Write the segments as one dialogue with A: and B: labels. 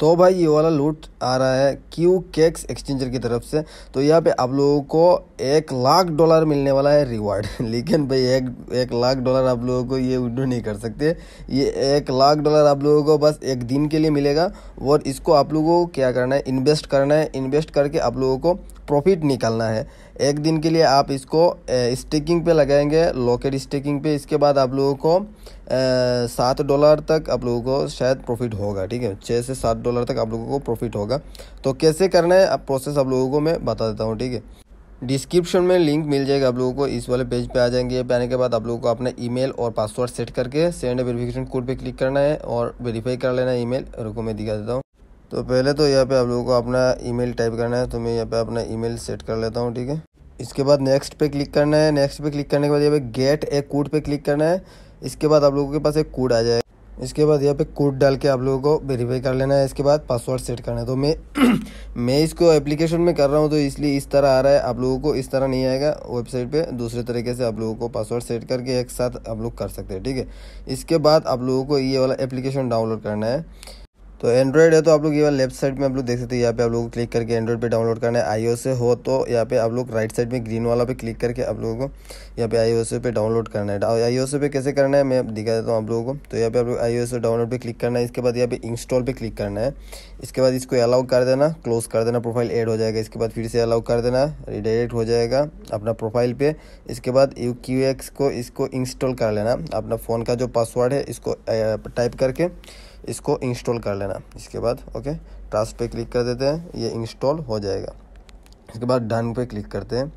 A: तो भाई ये वाला लूट आ रहा है क्यू केक्स एक्सचेंजर की तरफ से तो यहाँ पे आप लोगों को एक लाख डॉलर मिलने वाला है रिवार्ड लेकिन भाई एक एक लाख डॉलर आप लोगों को ये विड्रो नहीं कर सकते ये एक लाख डॉलर आप लोगों को बस एक दिन के लिए मिलेगा और इसको आप लोगों को क्या करना है इन्वेस्ट करना है इन्वेस्ट करके आप लोगों को प्रॉफिट निकालना है एक दिन के लिए आप इसको स्टिकिंग पे लगाएंगे लॉकेट स्टिकिंग पे इसके बाद आप लोगों को सात डॉलर तक आप लोगों को शायद प्रॉफिट होगा ठीक है छः से सात डॉलर तक आप लोगों को प्रॉफिट होगा तो कैसे करना है आप प्रोसेस आप लोगों को मैं बता देता हूँ ठीक है डिस्क्रिप्शन में लिंक मिल जाएगा आप लोगों को इस वाले पेज पे आ जाएंगे पे आने के बाद आप लोगों को अपना ईमेल और पासवर्ड सेट करके सेंड वेरिफिकेशन कोड पे क्लिक करना है और वेरीफाई कर लेना है ईमेल रुको मैं दिखा देता हूँ तो पहले तो यहाँ पे आप लोगों को अपना ईमेल टाइप करना है तो मैं यहाँ पे अपना ईमेल सेट कर लेता हूँ ठीक है इसके बाद नेक्स्ट पे क्लिक करना है नेक्स्ट पे क्लिक करने के बाद यहाँ पे गेट एक कोड पे क्लिक करना है इसके बाद आप लोगों के पास एक कोड आ जाएगा इसके बाद यहाँ पे कोड डाल के आप लोगों को वेरीफाई कर लेना है इसके बाद पासवर्ड सेट करना है तो मैं मैं इसको एप्लीकेशन में कर रहा हूँ तो इसलिए इस तरह आ रहा है आप लोगों को इस तरह नहीं आएगा वेबसाइट पे दूसरे तरीके से आप लोगों को पासवर्ड सेट करके एक साथ आप लोग कर सकते हैं ठीक है इसके बाद आप लोगों को ये वाला एप्लीकेशन डाउनलोड करना है तो एंड्रॉयड है तो आप लोग ये लेफ्ट साइड में आप लोग देख सकते हैं यहाँ पे आप लोग क्लिक करके एंड्रॉयड पे डाउनलोड करना है आईओ से हो तो यहाँ पे आप लोग राइट साइड में ग्रीन वाला पे क्लिक करके आप लोगों को यहाँ पे आईओ से पे डाउनलोड करना है आईओ से पे कैसे करना है मैं दिखा देता हूँ आप लोगों को तो यहाँ पे आप लोग आईओ से डाउनलोड पर क्लिक करना है इसके बाद यहाँ पे इंस्टॉल पर क्लिक करना है इसके बाद इसको अलाउ कर देना क्लोज कर देना प्रोफाइल एड हो जाएगा इसके बाद फिर से अलाउ कर देना रिडायरेक्ट हो जाएगा अपना प्रोफाइल पर इसके बाद यू को इसको इंस्टॉल कर लेना अपना फ़ोन का जो पासवर्ड है इसको टाइप करके इसको इंस्टॉल कर लेना इसके बाद ओके ट्रांस पे क्लिक कर देते हैं ये इंस्टॉल हो जाएगा इसके बाद डन पे क्लिक करते हैं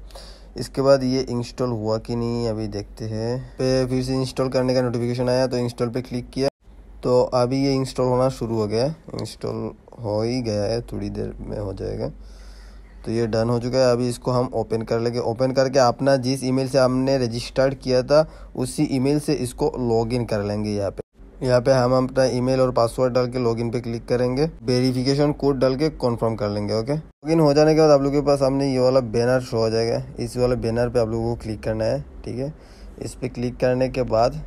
A: इसके बाद ये इंस्टॉल हुआ कि नहीं अभी देखते हैं पे फिर से इंस्टॉल करने का नोटिफिकेशन आया तो इंस्टॉल पे क्लिक किया तो अभी ये इंस्टॉल होना शुरू हो गया है इंस्टॉल हो ही गया है थोड़ी देर में हो जाएगा तो ये डन हो चुका है अभी इसको हम ओपन कर लेंगे ओपन करके अपना जिस ईमेल से हमने रजिस्टर्ड किया था उसी ईमेल से इसको लॉगिन कर लेंगे यहाँ पे यहाँ पे हम अपना ईमेल और पासवर्ड डाल के लॉगिन पे क्लिक करेंगे वेरिफिकेशन कोड डाल के कन्फर्म कर लेंगे ओके लॉगिन हो जाने के बाद आप लोग के पास सामने ये वाला बैनर शो हो जाएगा इस वाले बैनर पे आप लोगों को क्लिक करना है ठीक है इस पर क्लिक करने के बाद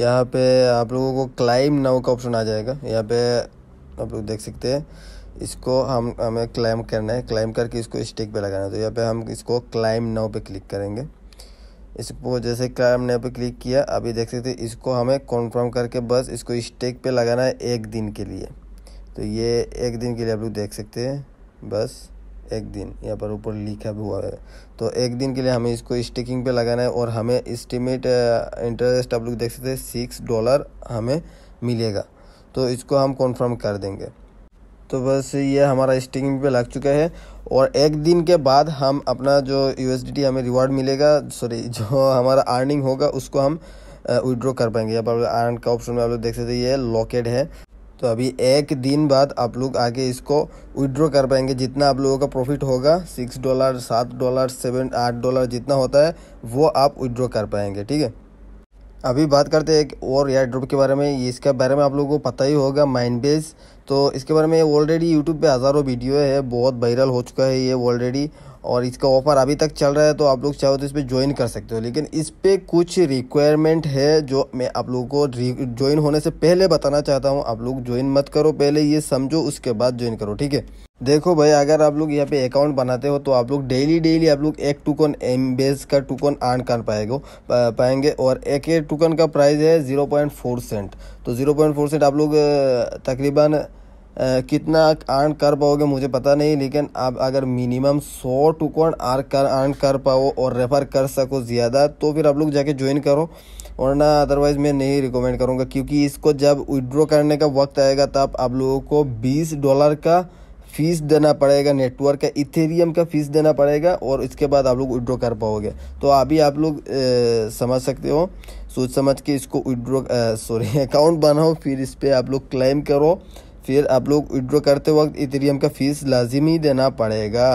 A: यहाँ पे आप लोगों को क्लाइम नाउ का ऑप्शन आ जाएगा यहाँ पे आप लोग देख सकते हैं इसको हम हमें क्लाइम करना है क्लाइम करके इसको स्टेक पे लगाना है तो यहाँ पे हम इसको क्लाइम नाउ पे क्लिक करेंगे इसको जैसे का हमने यहाँ पर क्लिक किया अभी देख सकते इसको हमें कॉन्फर्म करके बस इसको स्टेक पे लगाना है एक दिन के लिए तो ये एक दिन के लिए आप लोग देख सकते हैं बस एक दिन यहाँ पर ऊपर लिखा भी हुआ है तो एक दिन के लिए हमें इसको स्टिकिंग पे लगाना है और हमें इस्टीमेट इंटरेस्ट आप लोग देख सकते हैं सिक्स डॉलर हमें मिलेगा तो इसको हम कॉन्फर्म कर देंगे तो बस ये हमारा स्टिंग पे लग चुका है और एक दिन के बाद हम अपना जो यू हमें रिवार्ड मिलेगा सॉरी जो हमारा अर्निंग होगा उसको हम विड्रॉ कर पाएंगे यहाँ पर अर्न का ऑप्शन में आप लोग देख सकते ये लॉकेट है तो अभी एक दिन बाद आप लोग आगे इसको विड्रॉ कर पाएंगे जितना आप लोगों का प्रॉफिट होगा सिक्स डॉलर सात डॉलर सेवन आठ डॉलर जितना होता है वो आप विड्रॉ कर पाएंगे ठीक है अभी बात करते हैं एक और एयर ड्रॉप के बारे में इसके बारे में आप लोगों को पता ही होगा माइंड बेस तो इसके बारे में ऑलरेडी यूट्यूब पे हज़ारों वीडियो है बहुत वायरल हो चुका है ये ऑलरेडी और इसका ऑफ़र अभी तक चल रहा है तो आप लोग चाहो तो इस पर ज्वाइन कर सकते हो लेकिन इस पर कुछ रिक्वायरमेंट है जो मैं आप लोगों को ज्वाइन होने से पहले बताना चाहता हूँ आप लोग ज्वाइन मत करो पहले ये समझो उसके बाद ज्वाइन करो ठीक है देखो भाई अगर आप लोग यहाँ पे अकाउंट बनाते हो तो आप लोग डेली डेली आप लोग एक टूकन एम बेस का टूकन आर्न कर पाएगा पाएंगे और एक एक टूकन का प्राइस है ज़ीरो पॉइंट फोर सेंट तो ज़ीरो पॉइंट फोर सेंट आप लोग तकरीबन कितना आर्न कर पाओगे मुझे पता नहीं लेकिन आप अगर मिनिमम सौ टूकन आर कर आर्न कर पाओ और रेफ़र कर सको ज़्यादा तो फिर आप लोग जाके ज्वाइन करो वरना अदरवाइज़ मैं नहीं रिकमेंड करूँगा क्योंकि इसको जब विड्रॉ करने का वक्त आएगा तब आप लोगों को बीस डॉलर का फीस देना पड़ेगा नेटवर्क का इथेरियम का फीस देना पड़ेगा और इसके बाद आप लोग विड्रॉ कर पाओगे तो अभी आप लोग समझ सकते हो सोच समझ के इसको विड्रो सॉरी अकाउंट बनाओ फिर इस पर आप लोग क्लेम करो फिर आप लोग विड्रॉ करते वक्त इथेरियम का फीस लाजिम ही देना पड़ेगा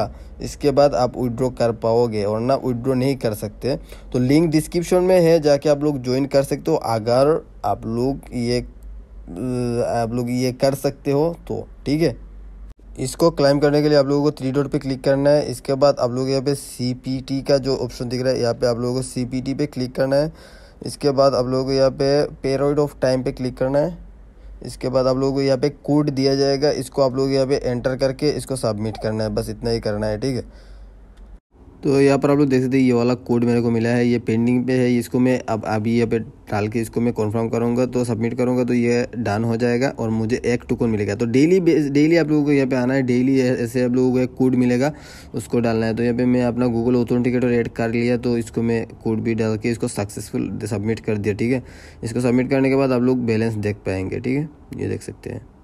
A: इसके बाद आप विड्रॉ कर पाओगे और ना विड्रॉ नहीं कर सकते तो लिंक डिस्क्रिप्शन में है जाके आप लोग ज्वाइन कर सकते हो अगर आप लोग ये आप लोग ये कर सकते हो तो ठीक है इसको क्लाइम करने के लिए आप लोगों को थ्री डॉट पे क्लिक करना है इसके बाद आप लोग यहाँ पे सी का जो ऑप्शन दिख रहा है यहाँ पे आप लोगों को सी पे क्लिक करना है इसके बाद आप लोगों को यहाँ पे पेरॉइड ऑफ टाइम पे क्लिक करना है इसके बाद आप लोगों को यहाँ पे कोड दिया जाएगा इसको आप लोग यहाँ पे एंटर करके इसको सबमिट करना है बस इतना ही करना है ठीक है तो यहाँ पर आप लोग देख सकते ये वाला कोड मेरे को मिला है ये पेंडिंग पे है इसको मैं अब अभी यहाँ पे डाल के इसको मैं कन्फर्म करूँगा तो सबमिट करूँगा तो ये डन हो जाएगा और मुझे एक टोकन मिलेगा तो डेली डेली आप लोगों को यहाँ पे आना है डेली ऐसे आप लोगों को एक कोड मिलेगा उसको डालना है तो यहाँ पर मैं अपना गूगल और एड कर लिया तो इसको मैं कोड भी डाल के इसको सक्सेसफुल सबमिट कर दिया ठीक है इसको सबमिट करने के बाद आप लोग बैलेंस देख पाएंगे ठीक है ये देख सकते हैं